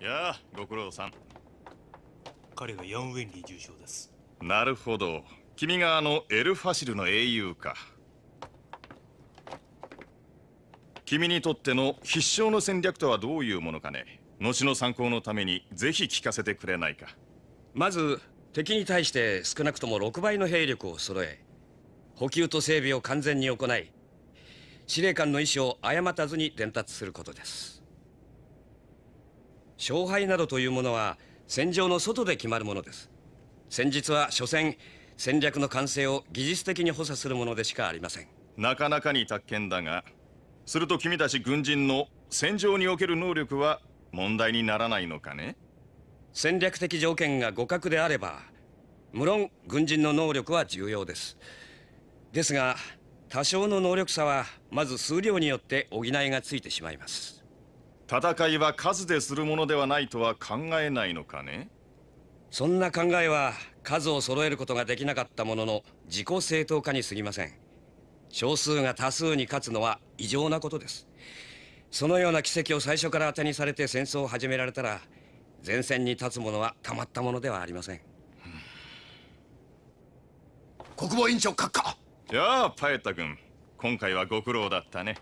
やあご苦労さん彼がヤン・ウェンリー重傷ですなるほど君があのエル・ファシルの英雄か君にとっての必勝の戦略とはどういうものかね後の参考のためにぜひ聞かせてくれないかまず敵に対して少なくとも6倍の兵力を揃え補給と整備を完全に行い司令官の意思を誤たずに伝達することです勝敗などというものは戦場の外で決まるものです先術は所詮戦略の完成を技術的に補佐するものでしかありませんなかなかに達見だがすると君たち軍人の戦場における能力は問題にならないのかね戦略的条件が互角であれば無論軍人の能力は重要ですですが多少の能力差はまず数量によって補いがついてしまいます戦いは数でするものではないとは考えないのかねそんな考えは数を揃えることができなかったものの自己正当化に過ぎません少数が多数に勝つのは異常なことですそのような奇跡を最初から当てにされて戦争を始められたら前線に立つ者はたまったものではありません国防委員長閣下やあパエタ君今回はご苦労だったね